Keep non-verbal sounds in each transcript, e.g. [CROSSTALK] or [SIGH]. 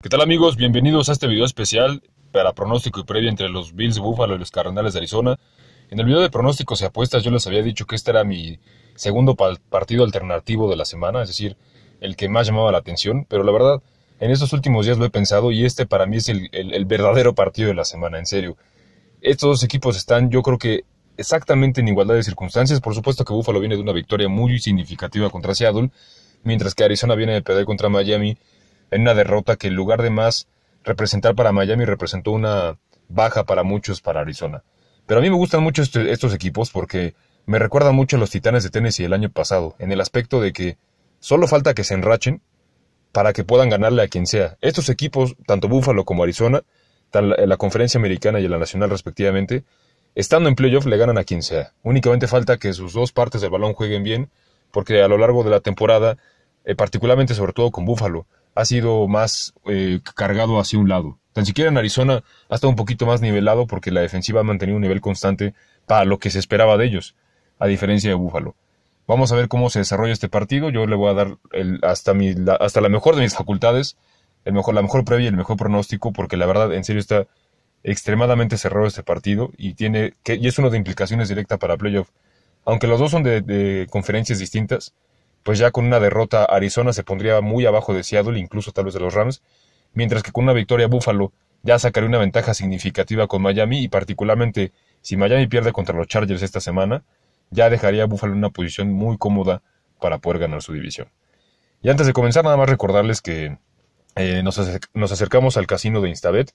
¿Qué tal amigos? Bienvenidos a este video especial para pronóstico y previo entre los Bills Buffalo y los Cardenales de Arizona. En el video de pronósticos y apuestas yo les había dicho que este era mi segundo partido alternativo de la semana, es decir, el que más llamaba la atención, pero la verdad, en estos últimos días lo he pensado y este para mí es el, verdadero partido de la semana, en serio. Estos dos equipos están, yo creo que exactamente en igualdad de circunstancias, por supuesto que Buffalo viene de una victoria muy significativa contra Seattle, mientras que Arizona viene de perder contra Miami en una derrota que en lugar de más representar para Miami representó una baja para muchos para Arizona. Pero a mí me gustan mucho este, estos equipos porque me recuerdan mucho a los Titanes de Tennessee el año pasado, en el aspecto de que solo falta que se enrachen para que puedan ganarle a quien sea. Estos equipos, tanto Buffalo como Arizona, la, conferencia americana y la nacional respectivamente, estando en playoff le ganan a quien sea. Únicamente falta que sus dos partes del balón jueguen bien, porque a lo largo de la temporada, eh, particularmente sobre todo con Buffalo, ha sido más eh, cargado hacia un lado. Tan siquiera en Arizona ha estado un poquito más nivelado porque la defensiva ha mantenido un nivel constante para lo que se esperaba de ellos, a diferencia de Búfalo. Vamos a ver cómo se desarrolla este partido. Yo le voy a dar hasta, la, hasta la mejor de mis [LAUGHS] facultades, el mejor, la mejor previa y el mejor pronóstico, porque la verdad, en serio, está extremadamente cerrado este partido y, tiene que, y es uno de implicaciones directas para playoff. Aunque los dos son de conferencias distintas, pues ya con una derrota Arizona se pondría muy abajo de Seattle, incluso tal vez de los Rams, mientras que con una victoria Buffalo ya sacaría una ventaja significativa con Miami y particularmente si Miami pierde contra los Chargers esta semana, ya dejaría a Buffalo en una posición muy cómoda para poder ganar su división. Y antes de comenzar, nada más recordarles que eh, nos, acercamos al casino de Instabet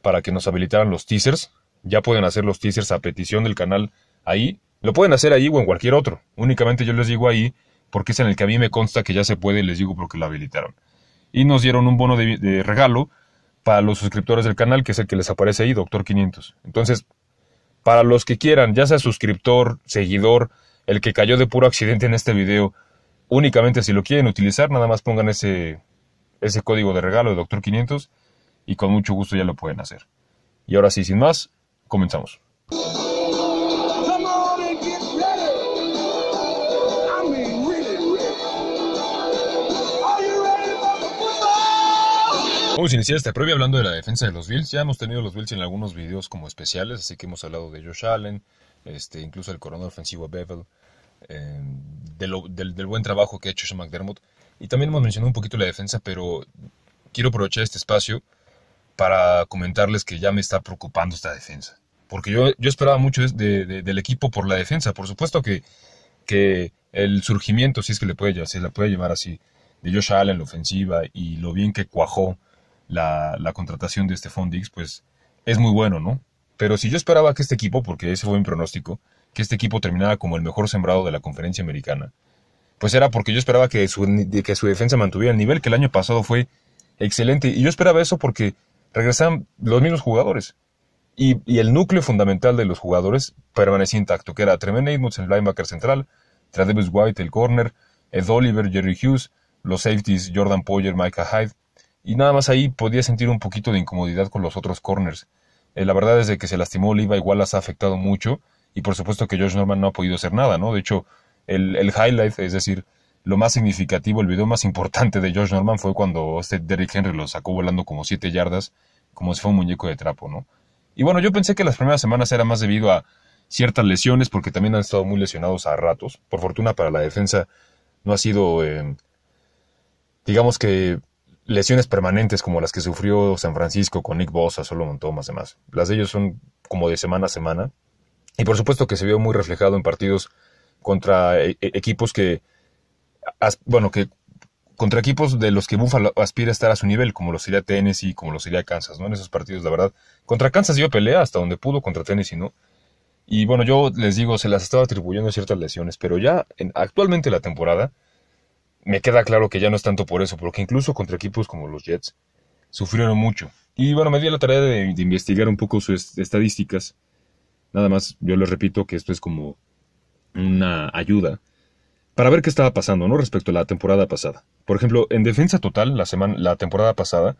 para que nos habilitaran los teasers. Ya pueden hacer los teasers a petición del canal ahí. Lo pueden hacer ahí o en cualquier otro. Únicamente yo les digo ahí porque es en el que a mí me consta que ya se puede, les digo porque lo habilitaron. Y nos dieron un bono de, regalo para los suscriptores del canal, que es el que les aparece ahí, Doctor 500. Entonces, para los que quieran, ya sea suscriptor, seguidor, el que cayó de puro accidente en este video, únicamente si lo quieren utilizar, nada más pongan ese, ese código de regalo de Doctor 500 y con mucho gusto ya lo pueden hacer. Y ahora sí, sin más, comenzamos. iniciar este previa hablando de la defensa de los Bills. Ya hemos tenido los Bills en algunos videos como especiales, así que hemos hablado de Josh Allen, este, incluso el coronel ofensivo Bevel, em, del, buen trabajo que ha hecho Sean McDermott. Y también hemos mencionado un poquito la defensa, pero quiero aprovechar este espacio para comentarles que ya me está preocupando esta defensa. Porque yo, yo esperaba mucho de, del equipo por la defensa. Por supuesto que, que el surgimiento, si es que le puede, se la puede llevar así, de Josh Allen, la ofensiva, y lo bien que cuajó la, contratación de este Fondix, pues es muy bueno, ¿no? Pero si yo esperaba que este equipo, porque ese fue mi pronóstico, que este equipo terminara como el mejor sembrado de la conferencia americana, pues era porque yo esperaba que su, que su defensa mantuviera el nivel que el año pasado fue excelente. Y yo esperaba eso porque regresaban los mismos jugadores. Y, el núcleo fundamental de los jugadores permanecía intacto, que era Tremaine Edmonds, el linebacker central, Travis White, el corner, Ed Oliver, Jerry Hughes, los safeties Jordan Poyer, Micah Hyde, y nada más ahí podía sentir un poquito de incomodidad con los otros corners. Eh, la verdad es de que se lastimó Oliva, igual las ha afectado mucho y por supuesto que George Norman no ha podido hacer nada, ¿no? De hecho, el, highlight, es decir, lo más significativo, el video más importante de George Norman fue cuando este Derrick Henry lo sacó volando como siete yardas, como si fuera un muñeco de trapo, ¿no? Y bueno, yo pensé que las primeras semanas era más debido a ciertas lesiones, porque también han estado muy lesionados a ratos. Por fortuna para la defensa no ha sido, eh, digamos que lesiones permanentes como las que sufrió San Francisco con Nick Bosa, Solomon Thomas, demás. Las de ellos son como de semana a semana. Y por supuesto que se vio muy reflejado en partidos contra eh, eh, equipos que, bueno, que contra equipos de los que Buffalo aspira a estar a su nivel, como lo sería Tennessee, como lo sería Kansas, ¿no? En esos partidos, la verdad. Contra Kansas dio pelea hasta donde pudo, contra Tennessee, ¿no? Y bueno, yo les digo, se las estaba atribuyendo ciertas lesiones, pero ya en, actualmente la temporada, me queda claro que ya no es tanto por eso, porque incluso contra equipos como los Jets sufrieron mucho. Y bueno, me di la tarea de, investigar un poco sus estadísticas. Nada más, yo les repito que esto es como una ayuda para ver qué estaba pasando, ¿no? Respecto a la temporada pasada. Por ejemplo, en defensa total, la, semana, la temporada pasada,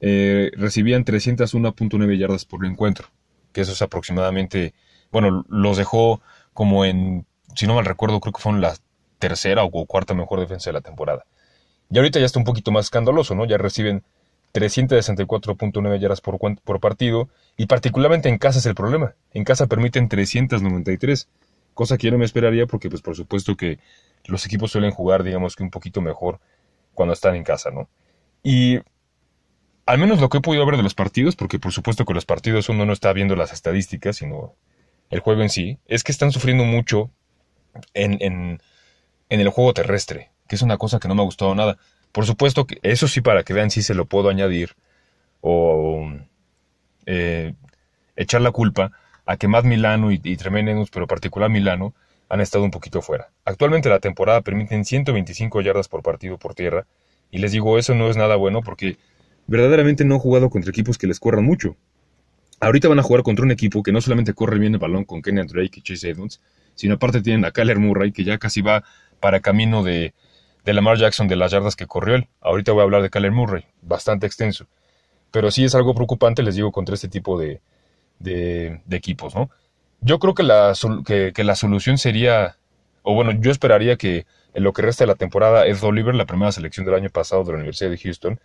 eh, recibían 301.9 yardas por encuentro, que eso es aproximadamente, bueno, los dejó como en, si no mal recuerdo, creo que fueron las tercera o cuarta mejor defensa de la temporada. Y ahorita ya está un poquito más escandaloso, ¿no? Ya reciben 364.9 yardas por, partido y particularmente en casa es el problema. En casa permiten 393, cosa que yo no me esperaría porque pues por supuesto que los equipos suelen jugar digamos que un poquito mejor cuando están en casa, ¿no? Y al menos lo que he podido ver de los partidos, porque por supuesto que los partidos uno no está viendo las estadísticas, sino el juego en sí, es que están sufriendo mucho en en el juego terrestre, que es una cosa que no me ha gustado nada. Por supuesto que eso sí, para que vean si se lo puedo añadir o eh, echar la culpa a que más Milano y, y Tremenenus, pero particular Milano, han estado un poquito fuera. Actualmente la temporada permiten 125 yardas por partido por tierra, y les digo, eso no es nada bueno porque verdaderamente no han jugado contra equipos que les corran mucho. Ahorita van a jugar contra un equipo que no solamente corre bien el balón con Kenny Drake y Chase Edmonds, sino aparte tienen a Kyler Murray, que ya casi va para camino de, Lamar Jackson de las yardas que corrió él. Ahorita voy a hablar de Kyler Murray, bastante extenso. Pero sí es algo preocupante, les digo, contra este tipo de, de, equipos, ¿no? Yo creo que la, la solución sería, o bueno, yo esperaría que en lo que resta de la temporada, Ed Oliver, la primera selección del año pasado de la Universidad de Houston,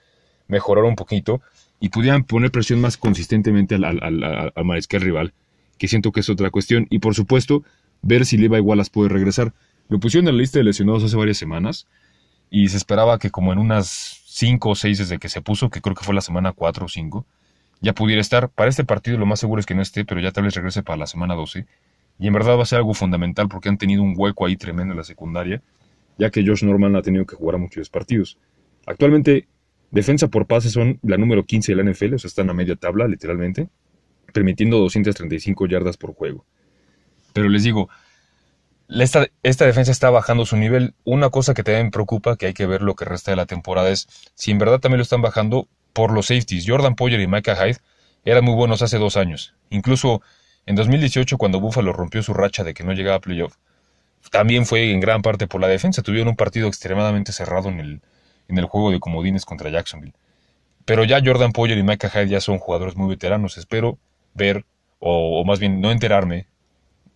mejorara un poquito y pudieran poner presión más consistentemente al, al, rival, que siento que es otra cuestión. Y por supuesto, ver si Levi Wallace puede regresar lo pusieron en la lista de lesionados hace varias semanas y se esperaba que como en unas 5 o 6 desde que se puso, que creo que fue la semana 4 o 5, ya pudiera estar. Para este partido lo más seguro es que no esté, pero ya tal vez regrese para la semana 12. Y en verdad va a ser algo fundamental porque han tenido un hueco ahí tremendo en la secundaria, ya que Josh Norman ha tenido que jugar a muchos partidos. Actualmente, defensa por pases son la número 15 de la NFL, o sea, están a media tabla, literalmente, permitiendo 235 yardas por juego. Pero les digo, esta, defensa está bajando su nivel. Una cosa que también preocupa, que hay que ver lo que resta de la temporada, es si en verdad también lo están bajando por los safeties. Jordan Poyer y Micah Hyde eran muy buenos hace dos años. Incluso en 2018, cuando Buffalo rompió su racha de que no llegaba a playoff, también fue en gran parte por la defensa. Tuvieron un partido extremadamente cerrado en el, en el juego de comodines contra Jacksonville. Pero ya Jordan Poyer y Micah Hyde ya son jugadores muy veteranos. Espero ver, o más bien no enterarme,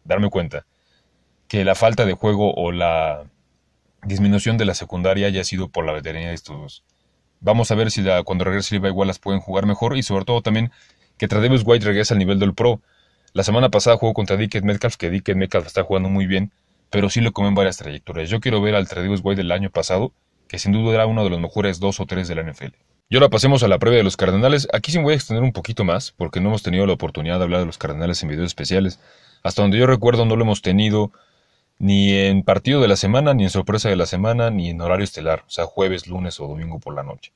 darme cuenta que la falta de juego o la disminución de la secundaria haya sido por la veteranía de estos dos. Vamos a ver si cuando regrese Levi Wallace pueden jugar mejor y sobre todo también que Trademus White regrese al nivel del pro. La semana pasada jugó contra Dickett Metcalf, que Dickett Metcalf está jugando muy bien, pero sí le comen varias trayectorias. Yo quiero ver al Trademus White del año pasado, que sin duda era uno de los mejores dos o tres de la NFL. Y ahora pasemos a la previa de los Cardenales. Aquí sí me voy a extender un poquito más, porque no hemos tenido la oportunidad de hablar de los Cardenales en videos especiales. Hasta donde yo recuerdo no lo hemos tenido ni en partido de la semana, ni en sorpresa de la semana, ni en horario estelar, o sea, jueves, lunes o domingo por la noche.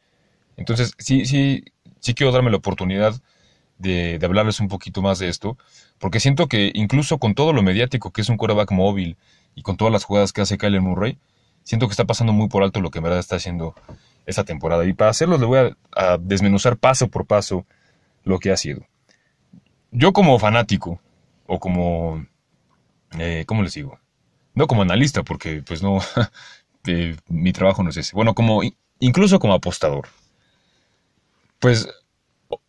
Entonces, sí, sí, sí quiero darme la oportunidad de, hablarles un poquito más de esto, porque siento que incluso con todo lo mediático que es un quarterback móvil y con todas las jugadas que hace Kyler Murray, siento que está pasando muy por alto lo que en verdad está haciendo esta temporada. Y para hacerlo, le voy a, desmenuzar paso por paso lo que ha sido. Yo como fanático, o como, eh, ¿cómo les digo? como analista, porque pues no, [LAUGHS] eh, mi trabajo no es ese, bueno, como incluso como apostador, pues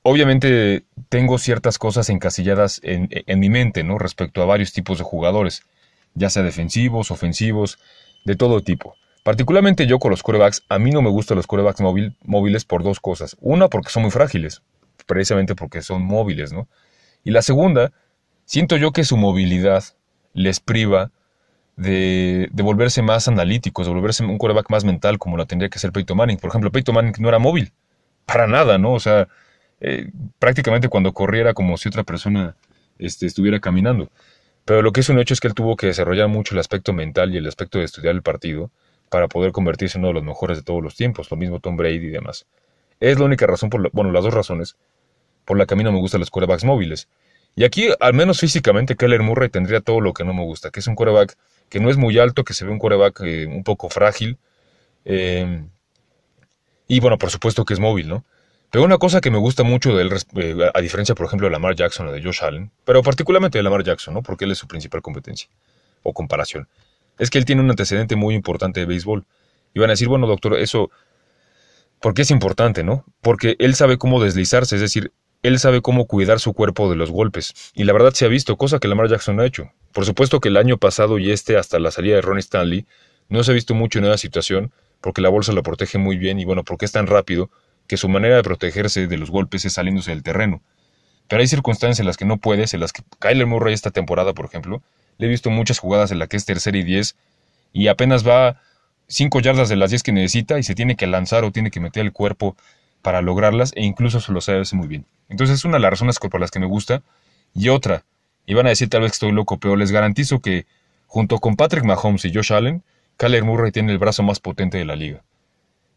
obviamente tengo ciertas cosas encasilladas e, en, mi mente, ¿no? Respecto a varios tipos de jugadores, ya sea defensivos, ofensivos, de todo tipo. Particularmente yo con los corebacks, a mí no me gustan los corebacks móviles por dos cosas. Una, porque son muy frágiles, precisamente porque son móviles, ¿no? Y la segunda, siento yo que su movilidad les priva de, volverse más analíticos, de volverse un quarterback más mental, como lo tendría que ser Peyton Manning. Por ejemplo, Peyton Manning no era móvil, para nada, ¿no? O sea, eh, prácticamente cuando corriera como si otra persona este, estuviera caminando. Pero lo que es un hecho es que él tuvo que desarrollar mucho el aspecto mental y el aspecto de estudiar el partido para poder convertirse en uno de los mejores de todos los tiempos, lo mismo Tom Brady y demás. Es la única razón, por bueno, las dos razones por la que a mí no me gustan los quarterbacks móviles. Y aquí, al menos físicamente, Keller Murray tendría todo lo que no me gusta, que es un quarterback que no es muy alto, que se ve un coreback eh, un poco frágil. Eh, y bueno, por supuesto que es móvil, ¿no? Pero una cosa que me gusta mucho de él, eh, a diferencia, por ejemplo, de Lamar Jackson o de Josh Allen, pero particularmente de Lamar Jackson, ¿no? Porque él es su principal competencia o comparación, es que él tiene un antecedente muy importante de béisbol. Y van a decir, bueno, doctor, eso, ¿por qué es importante, no? Porque él sabe cómo deslizarse, es decir, él sabe cómo cuidar su cuerpo de los golpes. Y la verdad se ha visto, cosa que Lamar Jackson no ha hecho. Por supuesto que el año pasado y este hasta la salida de Ronnie Stanley no se ha visto mucho en esa situación porque la bolsa lo protege muy bien y bueno, porque es tan rápido que su manera de protegerse de los golpes es saliéndose del terreno. Pero hay circunstancias en las que no puedes, en las que Kyler Murray esta temporada, por ejemplo, le he visto muchas jugadas en las que es tercera y diez y apenas va cinco yardas de las diez que necesita y se tiene que lanzar o tiene que meter el cuerpo para lograrlas e incluso se lo sabe muy bien. Entonces es una de las razones por las que me gusta. Y otra, y van a decir tal vez que estoy loco, pero les garantizo que junto con Patrick Mahomes y Josh Allen, Kyler Murray tiene el brazo más potente de la liga.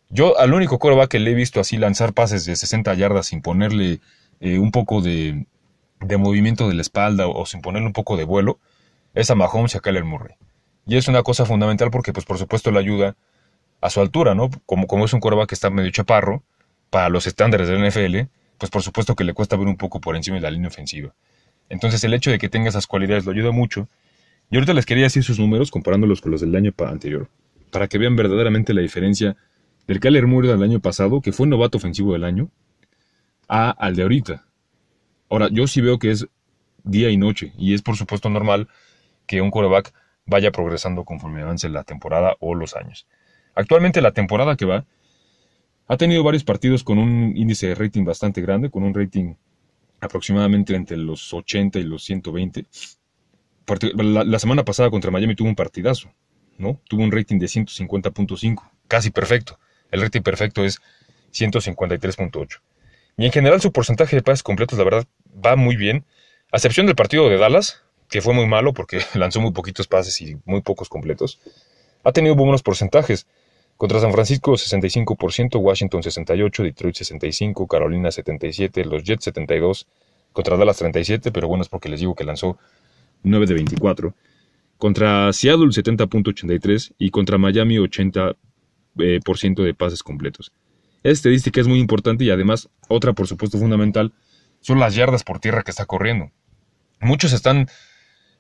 Yo al único coreback que le he visto así lanzar pases de 60 yardas sin ponerle eh, un poco de, movimiento de la espalda o, sin ponerle un poco de vuelo, es a Mahomes y a Kyler Murray. Y es una cosa fundamental porque, pues por supuesto, le ayuda a su altura, ¿no? Como, como es un coreback que está medio chaparro, para los estándares del NFL, pues por supuesto que le cuesta ver un poco por encima de la línea ofensiva. Entonces el hecho de que tenga esas cualidades lo ayuda mucho. Y ahorita les quería decir sus números comparándolos con los del año anterior, para que vean verdaderamente la diferencia del Kyler Murray del año pasado, que fue novato ofensivo del año, a al de ahorita. Ahora, yo sí veo que es día y noche, y es por supuesto normal que un coreback vaya progresando conforme avance la temporada o los años. Actualmente la temporada que va, ha tenido varios partidos con un índice de rating bastante grande, con un rating aproximadamente entre los 80 y los 120. La, semana pasada contra Miami tuvo un partidazo, ¿no? Tuvo un rating de 150.5, casi perfecto. El rating perfecto es 153.8. Y en general su porcentaje de pases completos, la verdad, va muy bien, a excepción del partido de Dallas, que fue muy malo porque [LAUGHS] lanzó muy poquitos pases y muy pocos completos. Ha tenido buenos porcentajes. Contra San Francisco 65%, Washington 68%, Detroit 65%, Carolina 77%, los Jets 72%, contra Dallas 37%, pero bueno, es porque les digo que lanzó 9 de 24%, contra Seattle 70.83% y contra Miami 80% eh, de pases completos. Esta estadística es muy importante y además otra, por supuesto, fundamental son las yardas por tierra que está corriendo. Muchos están...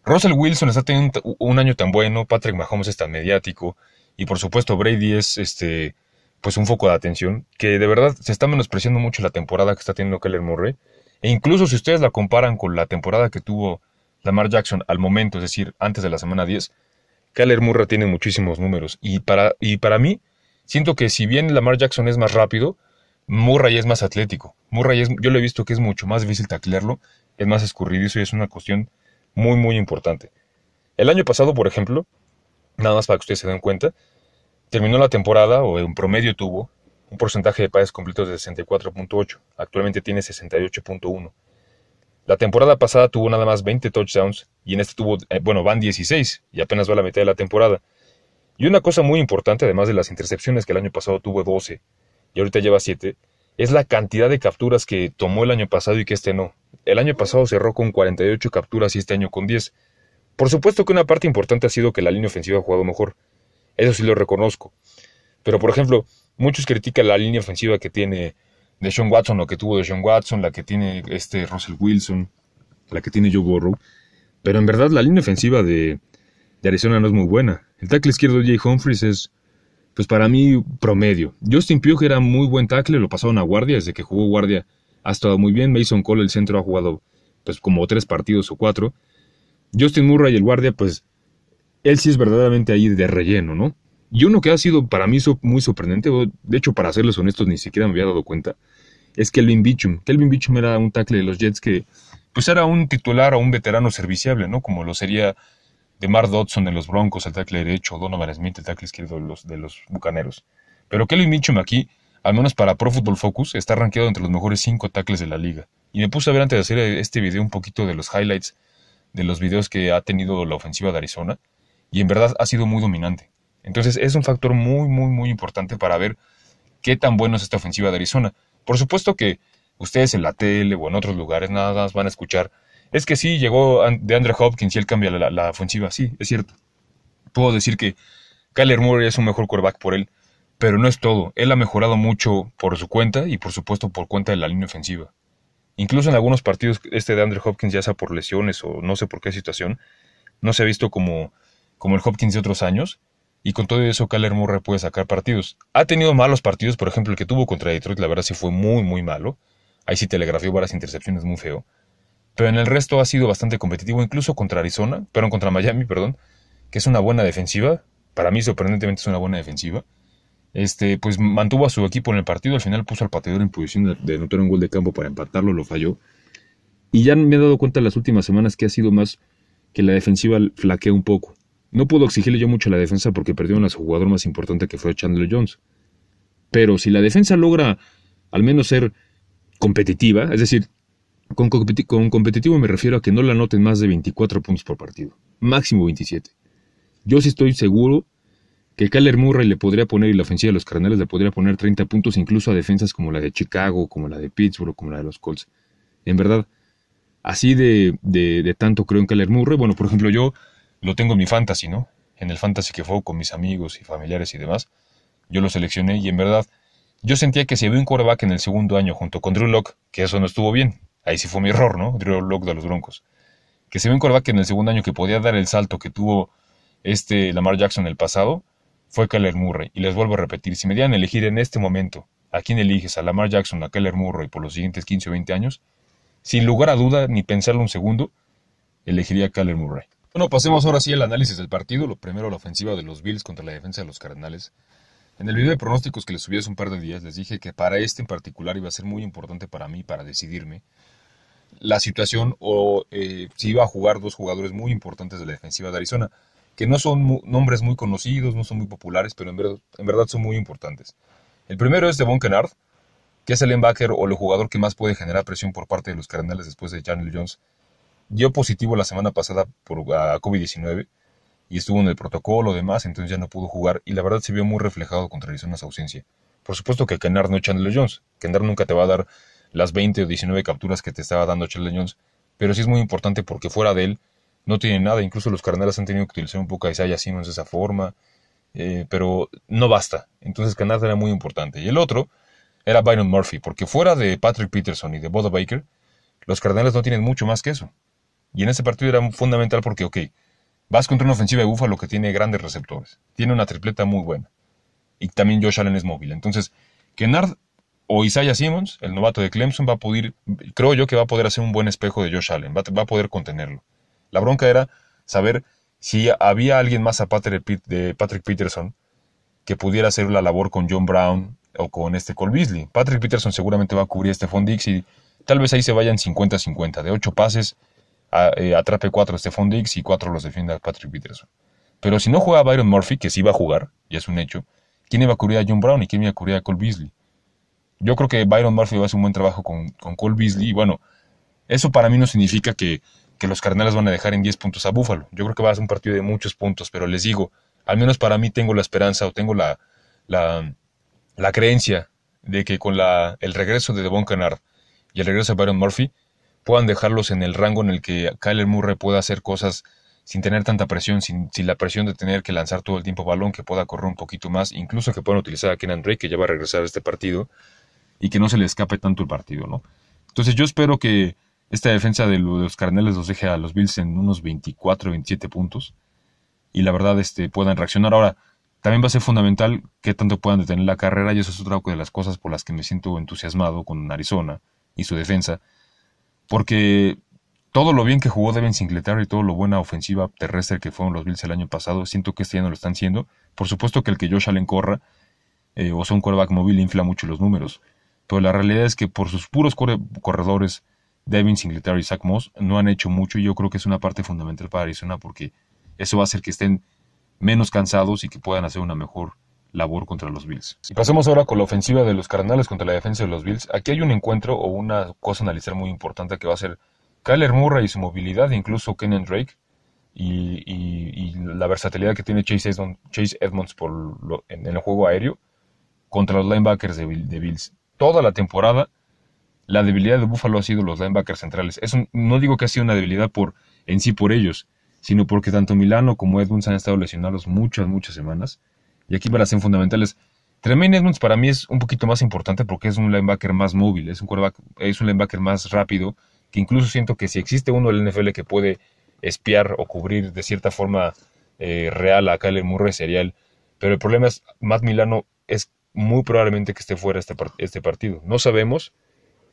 Russell Wilson está teniendo un año tan bueno, Patrick Mahomes es tan mediático, y por supuesto, Brady es este pues un foco de atención, que de verdad se está menospreciando mucho la temporada que está teniendo Keller Murray. E incluso si ustedes la comparan con la temporada que tuvo Lamar Jackson al momento, es decir, antes de la semana 10, Keller Murray tiene muchísimos números. Y para, y para mí, siento que si bien Lamar Jackson es más rápido, Murray es más atlético. Murray es, yo lo he visto que es mucho más difícil taclearlo, es más escurridizo y es una cuestión muy, muy importante. El año pasado, por ejemplo, nada más para que ustedes se den cuenta, terminó la temporada, o en promedio tuvo, un porcentaje de pases completos de 64.8, actualmente tiene 68.1. La temporada pasada tuvo nada más 20 touchdowns y en este tuvo, eh, bueno, van 16 y apenas va la mitad de la temporada. Y una cosa muy importante, además de las intercepciones que el año pasado tuvo 12 y ahorita lleva 7, es la cantidad de capturas que tomó el año pasado y que este no. El año pasado cerró con 48 capturas y este año con 10. Por supuesto que una parte importante ha sido que la línea ofensiva ha jugado mejor. Eso sí lo reconozco. Pero, por ejemplo, muchos critican la línea ofensiva que tiene de Sean Watson, lo que tuvo de Sean Watson, la que tiene este Russell Wilson, la que tiene Joe Burrow. Pero en verdad la línea ofensiva de, Arizona no es muy buena. El tackle izquierdo de Jay Humphries es, pues para mí, promedio. Justin Pugh era muy buen tackle, lo pasaron a guardia, desde que jugó guardia ha estado muy bien. Mason Cole, el centro, ha jugado pues como tres partidos o cuatro. Justin Murray, el guardia, pues él sí es verdaderamente ahí de relleno, ¿no? Y uno que ha sido para mí muy sorprendente, de hecho, para serles honestos, ni siquiera me había dado cuenta, es Kelvin Bichum. Kelvin Bichum era un tackle de los Jets que, pues, era un titular o un veterano serviciable, ¿no? Como lo sería de Mar Dodson de los Broncos, el tackle derecho, Donovan Smith, el tackle izquierdo de los, de los Bucaneros. Pero Kelvin Bichum aquí, al menos para Pro Football Focus, está rankeado entre los mejores cinco tackles de la liga. Y me puse a ver antes de hacer este video un poquito de los highlights de los videos que ha tenido la ofensiva de Arizona y en verdad ha sido muy dominante. Entonces es un factor muy, muy, muy importante para ver qué tan bueno es esta ofensiva de Arizona. Por supuesto que ustedes en la tele o en otros lugares nada más van a escuchar, es que sí, llegó de Andrew Hopkins y él cambia la, la ofensiva, sí, es cierto. Puedo decir que Kyler Murray es un mejor quarterback por él, pero no es todo. Él ha mejorado mucho por su cuenta y por supuesto por cuenta de la línea ofensiva. Incluso en algunos partidos este de Andrew Hopkins, ya sea por lesiones o no sé por qué situación, no se ha visto como, como el Hopkins de otros años. Y con todo eso, Kyler Murray puede sacar partidos. Ha tenido malos partidos, por ejemplo, el que tuvo contra Detroit, la verdad sí fue muy, muy malo. Ahí sí telegrafió varias intercepciones muy feo. Pero en el resto ha sido bastante competitivo, incluso contra Arizona, pero contra Miami, perdón, que es una buena defensiva. Para mí, sorprendentemente, es una buena defensiva. Este, pues mantuvo a su equipo en el partido. Al final puso al pateador en posición de, anotar un gol de campo para empatarlo, lo falló. Y ya me he dado cuenta en las últimas semanas que ha sido más que la defensiva flaquea un poco. No puedo exigirle yo mucho a la defensa porque perdieron a su jugador más importante que fue Chandler Jones. Pero si la defensa logra al menos ser competitiva, es decir, con, con competitivo me refiero a que no la anoten más de 24 puntos por partido, máximo 27. Yo sí estoy seguro que Keller Murray le podría poner y la ofensiva de los Cardenales le podría poner 30 puntos incluso a defensas como la de Chicago, como la de Pittsburgh, como la de los Colts. En verdad, así de, de, tanto creo en Keller Murray. Bueno, por ejemplo, yo lo tengo en mi fantasy, ¿no? En el fantasy que fue con mis amigos y familiares y demás. Yo lo seleccioné y en verdad yo sentía que si había un quarterback en el segundo año junto con Drew Locke, que eso no estuvo bien. Ahí sí fue mi error, ¿no? Drew Locke de los Broncos. Que si había un quarterback en el segundo año que podía dar el salto que tuvo este Lamar Jackson el pasado, fue Keller Murray, y les vuelvo a repetir, si me dieran elegir en este momento a quién eliges, a Lamar Jackson, a Keller Murray por los siguientes 15 o 20 años, sin lugar a duda, ni pensarlo un segundo, elegiría a Keller Murray. Bueno, pasemos ahora sí al análisis del partido, lo primero la ofensiva de los Bills contra la defensa de los Cardenales. En el video de pronósticos que les subí hace un par de días, les dije que para este en particular iba a ser muy importante para mí, para decidirme, la situación o eh, si iba a jugar dos jugadores muy importantes de la defensiva de Arizona que no son nombres muy conocidos, no son muy populares, pero en, verdad son muy importantes. El primero es Devon Kennard, que es el linebacker o el jugador que más puede generar presión por parte de los Cardenales después de Channel Jones. Dio positivo la semana pasada por COVID-19 y estuvo en el protocolo, demás, entonces ya no pudo jugar y la verdad se vio muy reflejado contra Arizona su ausencia. Por supuesto que Kennard no es Chandler Jones. Kennard nunca te va a dar las 20 o 19 capturas que te estaba dando Chandler Jones, pero sí es muy importante porque fuera de él no tiene nada. Incluso los Cardenales han tenido que utilizar un poco a Isaiah Simmons de esa forma, eh, pero no basta. Entonces Kennard era muy importante. Y el otro era Byron Murphy, porque fuera de Patrick Peterson y de Boda Baker, los Cardenales no tienen mucho más que eso. Y en ese partido era fundamental porque, ok, vas contra una ofensiva de Buffalo que tiene grandes receptores, tiene una tripleta muy buena. Y también Josh Allen es móvil. Entonces, Kennard o Isaiah Simmons, el novato de Clemson, va a poder, creo yo que va a poder hacer un buen espejo de Josh Allen, va a poder contenerlo. La bronca era saber si había alguien más a de Patrick Peterson que pudiera hacer la labor con John Brown o con este Cole Beasley. Patrick Peterson seguramente va a cubrir este Dix y tal vez ahí se vayan 50-50. De ocho pases, a, eh, cuatro atrape 4 Stephon Dix y 4 los defienda Patrick Peterson. Pero si no juega Byron Murphy, que sí va a jugar, y es un hecho, ¿quién iba a cubrir a John Brown y quién iba a cubrir a Cole Beasley? Yo creo que Byron Murphy va a hacer un buen trabajo con, con Cole Beasley y bueno, eso para mí no significa que que los Cardenales van a dejar en 10 puntos a Búfalo. Yo creo que va a ser un partido de muchos puntos, pero les digo, al menos para mí tengo la esperanza o tengo la, la, creencia de que con la, el regreso de Devon Canard y el regreso de Byron Murphy puedan dejarlos en el rango en el que Kyler Murray pueda hacer cosas sin tener tanta presión, sin, la presión de tener que lanzar todo el tiempo balón, que pueda correr un poquito más, incluso que puedan utilizar a Kenan Drake, que ya va a regresar a este partido, y que no se le escape tanto el partido, ¿no? Entonces yo espero que, esta defensa de los Carneles los deja a los Bills en unos 24, 27 puntos. Y la verdad, este, puedan reaccionar. Ahora, también va a ser fundamental qué tanto puedan detener la carrera. Y eso es otra de las cosas por las que me siento entusiasmado con Arizona y su defensa. Porque todo lo bien que jugó Devin Singletary y todo lo buena ofensiva terrestre que fueron los Bills el año pasado, siento que este año lo están siendo. Por supuesto que el que Josh Allen corra eh, o sea un quarterback móvil infla mucho los números, pero la realidad es que por sus puros corredores Devin Singletary y Zach Moss no han hecho mucho y yo creo que es una parte fundamental para Arizona porque eso va a hacer que estén menos cansados y que puedan hacer una mejor labor contra los Bills. Y pasemos ahora con la ofensiva de los Cardenales contra la defensa de los Bills. Aquí hay un encuentro o una cosa a analizar muy importante que va a ser Kyler Murray y su movilidad, incluso Kenan Drake y, la versatilidad que tiene Chase, Edmonds por en, el juego aéreo contra los linebackers de, de Bills. Toda la temporada la debilidad de Buffalo ha sido los linebackers centrales. Eso no digo que ha sido una debilidad por, en sí por ellos, sino porque tanto Milano como Edmunds han estado lesionados muchas, muchas semanas. Y aquí para ser fundamentales. Tremaine Edmunds para mí es un poquito más importante porque es un linebacker más móvil, es un, es un linebacker más rápido, que incluso siento que si existe uno la NFL que puede espiar o cubrir de cierta forma eh, real a Kyler Murray sería él. Pero el problema es, Matt Milano es muy probablemente que esté fuera este, este partido. No sabemos,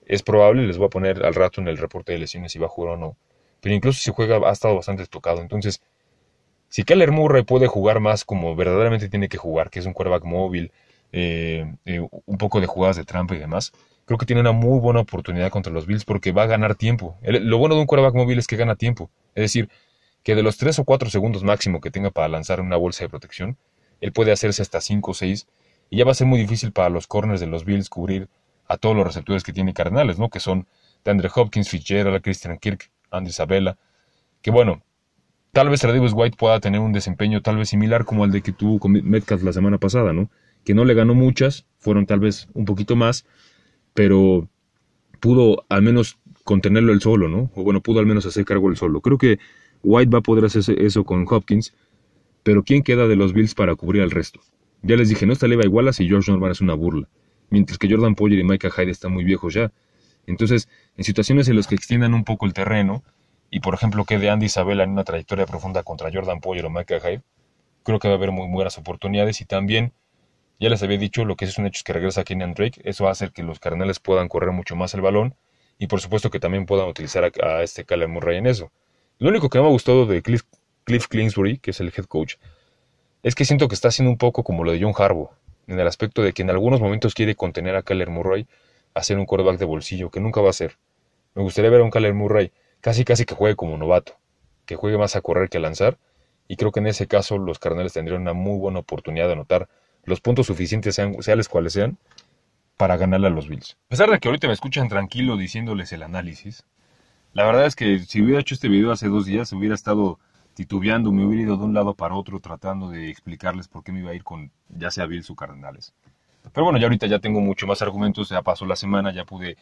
es probable, les voy a poner al rato en el reporte de lesiones si va a jugar o no. Pero incluso si juega ha estado bastante tocado. Entonces, si Keller Murray puede jugar más como verdaderamente tiene que jugar, que es un quarterback móvil, eh, eh, un poco de jugadas de trampa y demás, creo que tiene una muy buena oportunidad contra los Bills porque va a ganar tiempo. lo bueno de un quarterback móvil es que gana tiempo. Es decir, que de los 3 o 4 segundos máximo que tenga para lanzar una bolsa de protección, él puede hacerse hasta 5 o 6 y ya va a ser muy difícil para los corners de los Bills cubrir a todos los receptores que tiene Cardenales, ¿no? Que son de Andre Hopkins, Fitzgerald, Christian Kirk, Andy Isabella. Que bueno, tal vez Radius White pueda tener un desempeño tal vez similar como el de que tuvo con Metcalf la semana pasada, ¿no? Que no le ganó muchas, fueron tal vez un poquito más, pero pudo al menos contenerlo el solo, ¿no? O bueno, pudo al menos hacer cargo el solo. Creo que White va a poder hacer eso con Hopkins, pero ¿quién queda de los Bills para cubrir al resto? Ya les dije, no está igual a si George Norman es una burla mientras que Jordan Poyer y Micah Hyde están muy viejos ya. Entonces, en situaciones en las que extiendan un poco el terreno, y por ejemplo que de Andy Isabella en una trayectoria profunda contra Jordan Poyer o Micah Hyde, creo que va a haber muy, buenas oportunidades y también, ya les había dicho, lo que es un hecho es que regresa Kenyan Drake, eso va a hacer que los carnales puedan correr mucho más el balón y por supuesto que también puedan utilizar a, este Caleb Murray en eso. Lo único que me ha gustado de Cliff, Cliff que es el head coach, es que siento que está haciendo un poco como lo de John Harbaugh en el aspecto de que en algunos momentos quiere contener a Keller Murray hacer un quarterback de bolsillo, que nunca va a ser. Me gustaría ver a un Keller Murray casi casi que juegue como novato, que juegue más a correr que a lanzar, y creo que en ese caso los carnales tendrían una muy buena oportunidad de anotar los puntos suficientes, sean, los cuales sean, para ganarle a los Bills. A pesar de que ahorita me escuchan tranquilo diciéndoles el análisis, la verdad es que si hubiera hecho este video hace dos días hubiera estado titubeando, me hubiera ido de un lado para otro tratando de explicarles por qué me iba a ir con ya sea Bills o Cardenales. Pero bueno, ya ahorita ya tengo mucho más argumentos, ya pasó la semana, ya pude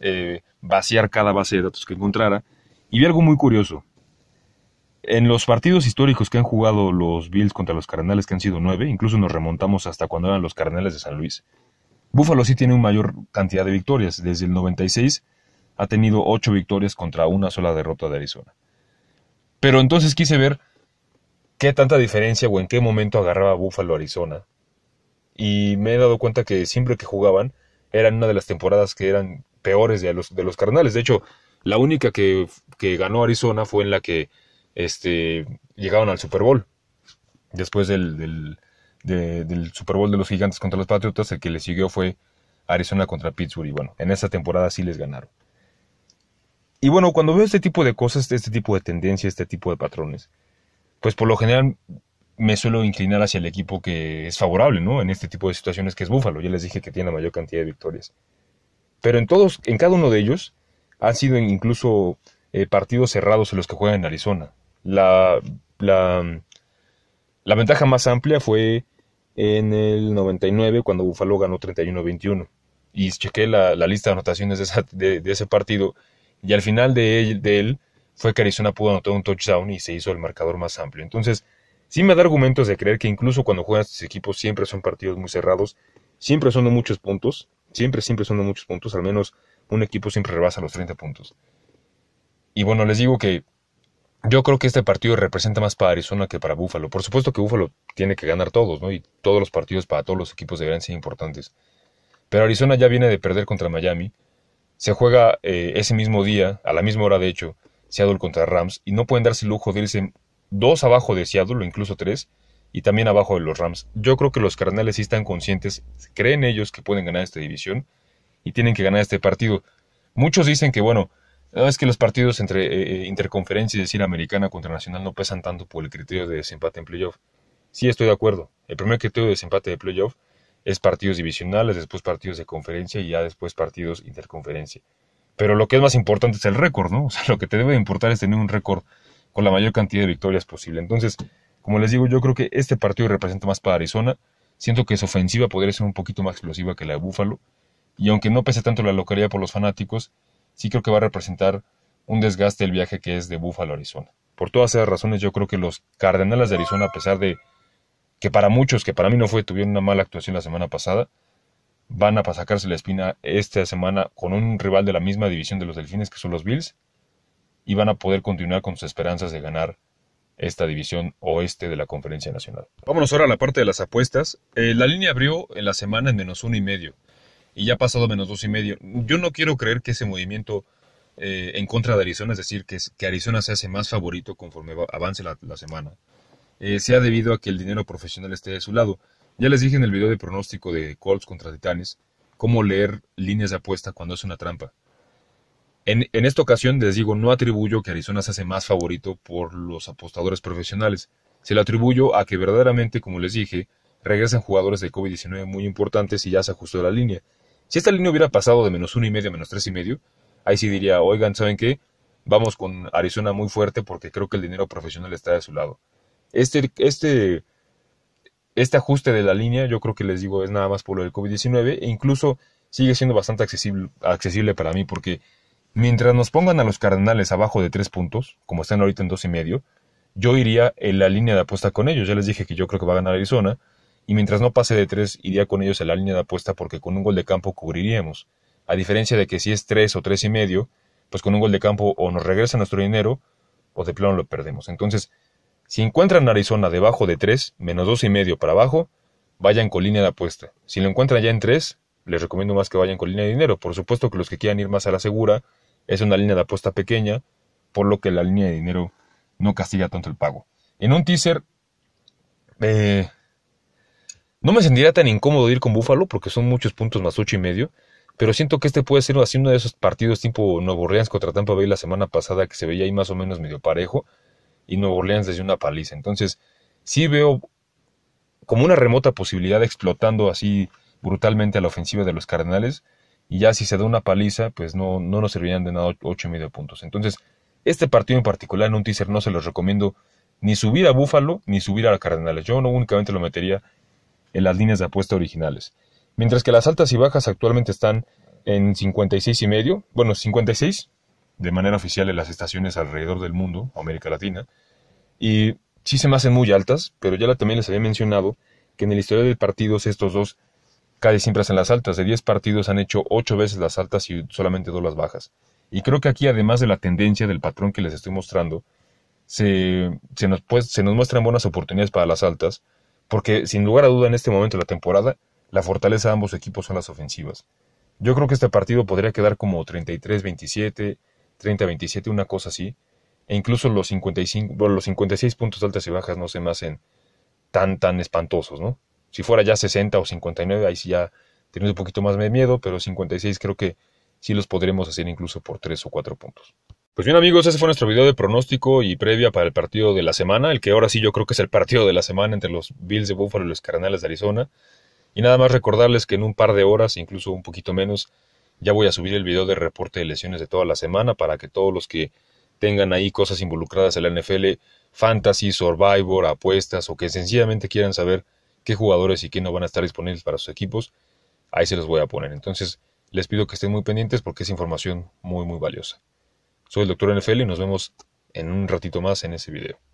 eh, vaciar cada base de datos que encontrara. Y vi algo muy curioso. En los partidos históricos que han jugado los Bills contra los Cardenales, que han sido nueve, incluso nos remontamos hasta cuando eran los Cardenales de San Luis, Buffalo sí tiene una mayor cantidad de victorias. Desde el 96 ha tenido ocho victorias contra una sola derrota de Arizona. Pero entonces quise ver qué tanta diferencia o en qué momento agarraba búfalo Arizona. Y me he dado cuenta que siempre que jugaban eran una de las temporadas que eran peores de los, de los carnales. De hecho, la única que, ganó Arizona fue en la que este, llegaron al Super Bowl. Después del, Super Bowl de los Gigantes contra los Patriotas, el que le siguió fue Arizona contra Pittsburgh. Y bueno, en esa temporada sí les ganaron. Y bueno, cuando veo este tipo de cosas, este tipo de tendencias, este tipo de patrones, pues por lo general me suelo inclinar hacia el equipo que es favorable, ¿no? En este tipo de situaciones que es Búfalo. Ya les dije que tiene la mayor cantidad de victorias. Pero en todos, en cada uno de ellos, han sido incluso eh, partidos cerrados en los que juegan en Arizona. La, la, la ventaja más amplia fue en el 99 cuando Buffalo ganó 31-21. Y chequé la, lista de anotaciones de, esa, de ese partido y al final de él, fue que Arizona pudo anotar un touchdown y se hizo el marcador más amplio. Entonces, sí me da argumentos de creer que incluso cuando juegan estos equipos siempre son partidos muy cerrados, siempre son de muchos puntos, siempre, siempre son de muchos puntos, al menos un equipo siempre rebasa los 30 puntos. Y bueno, les digo que yo creo que este partido representa más para Arizona que para Búfalo. Por supuesto que Búfalo tiene que ganar todos, ¿no? Y todos los partidos para todos los equipos deberían ser importantes. Pero Arizona ya viene de perder contra Miami, se juega eh, ese mismo día, a la misma hora de hecho, Seattle contra Rams, y no pueden darse el lujo de irse dos abajo de Seattle, o incluso tres, y también abajo de los Rams. Yo creo que los Cardenales sí están conscientes, creen ellos que pueden ganar esta división, y tienen que ganar este partido. Muchos dicen que, bueno, ah, es que los partidos entre eh, eh, interconferencia y decir americana contra nacional no pesan tanto por el criterio de desempate en playoff. Sí, estoy de acuerdo. El primer criterio de desempate de playoff es partidos divisionales, después partidos de conferencia y ya después partidos interconferencia. Pero lo que es más importante es el récord, ¿no? [LAUGHS] O sea, lo que te debe importar es tener un récord con la mayor cantidad de victorias posible. Entonces, como les digo, yo creo que este partido representa más para Arizona. Siento que su ofensiva podría ser un poquito más explosiva que la de Búfalo. Y aunque no pese tanto la localidad por los fanáticos, sí creo que va a representar un desgaste el viaje que es de Búfalo a Arizona. Por todas esas razones, yo creo que los Cardenales de Arizona, a pesar de que para muchos, que para mí no fue, tuvieron una mala actuación la semana pasada, van a sacarse la espina esta semana con un rival de la misma división de los Delfines, que son los Bills, y van a poder continuar con sus esperanzas de ganar esta división oeste de la Conferencia Nacional. Vámonos ahora a la parte de las apuestas. Eh, la línea abrió en la semana en menos uno y medio y ya ha pasado menos dos y medio. Yo no quiero creer que ese movimiento eh, en contra de Arizona, es decir, que, que Arizona se hace más favorito conforme avance la semana. Eh, sea debido a que el dinero profesional esté de su lado. Ya les dije en el video de pronóstico de Colts contra Titanes cómo leer líneas de apuesta cuando es una trampa. En, esta ocasión les digo, no atribuyo que Arizona se hace más favorito por los apostadores profesionales. Se lo atribuyo a que verdaderamente, como les dije, regresan jugadores de COVID-19 muy importantes y ya se ajustó la línea. Si esta línea hubiera pasado de menos uno y medio a menos tres y medio, ahí sí diría, oigan, ¿saben qué? Vamos con Arizona muy fuerte porque creo que el dinero profesional está de su lado. Este, este, este ajuste de la línea, yo creo que les digo, es nada más por lo del COVID-19 e incluso sigue siendo bastante accesible, accesible para mí porque mientras nos pongan a los Cardenales abajo de tres puntos, como están ahorita en dos y medio, yo iría en la línea de apuesta con ellos. Ya les dije que yo creo que va a ganar Arizona y mientras no pase de tres, iría con ellos en la línea de apuesta porque con un gol de campo cubriríamos. A diferencia de que si es tres o tres y medio, pues con un gol de campo o nos regresa nuestro dinero o de plano lo perdemos. Entonces, si encuentran Arizona debajo de 3, menos 2,5 y medio para abajo, vayan con línea de apuesta. Si lo encuentran ya en 3, les recomiendo más que vayan con línea de dinero. Por supuesto que los que quieran ir más a la segura, es una línea de apuesta pequeña, por lo que la línea de dinero no castiga tanto el pago. En un teaser, eh, no me sentiría tan incómodo ir con Búfalo, porque son muchos puntos más ocho y medio, pero siento que este puede ser así uno de esos partidos tipo Nuevo Orleans contra Tampa Bay la semana pasada que se veía ahí más o menos medio parejo y Nuevo Orleans desde una paliza. Entonces, sí veo como una remota posibilidad explotando así brutalmente a la ofensiva de los Cardenales. Y ya si se da una paliza, pues no, no nos servirían de nada ocho y medio puntos. Entonces, este partido en particular en un teaser no se los recomiendo ni subir a Búfalo ni subir a Cardenales. Yo no únicamente lo metería en las líneas de apuesta originales. Mientras que las altas y bajas actualmente están en 56 y medio, bueno, 56, de manera oficial en las estaciones alrededor del mundo, América Latina, y sí se me hacen muy altas, pero ya también les había mencionado que en el historial de partidos estos dos casi siempre hacen las altas, de 10 partidos han hecho 8 veces las altas y solamente dos las bajas. Y creo que aquí, además de la tendencia del patrón que les estoy mostrando, se, se, nos, pues, se nos muestran buenas oportunidades para las altas, porque sin lugar a duda en este momento de la temporada, la fortaleza de ambos equipos son las ofensivas. Yo creo que este partido podría quedar como 33-27, 30, 27, una cosa así. E incluso los 55, los 56 puntos altas y bajas no se me hacen tan, tan espantosos, ¿no? Si fuera ya 60 o 59, ahí sí ya teniendo un poquito más de miedo, pero 56 creo que sí los podremos hacer incluso por 3 o 4 puntos. Pues bien amigos, ese fue nuestro video de pronóstico y previa para el partido de la semana, el que ahora sí yo creo que es el partido de la semana entre los Bills de Buffalo y los Cardenales de Arizona. Y nada más recordarles que en un par de horas, incluso un poquito menos, ya voy a subir el video de reporte de lesiones de toda la semana para que todos los que tengan ahí cosas involucradas en la NFL, fantasy, survivor, apuestas o que sencillamente quieran saber qué jugadores y qué no van a estar disponibles para sus equipos, ahí se los voy a poner. Entonces, les pido que estén muy pendientes porque es información muy, muy valiosa. Soy el doctor NFL y nos vemos en un ratito más en ese video.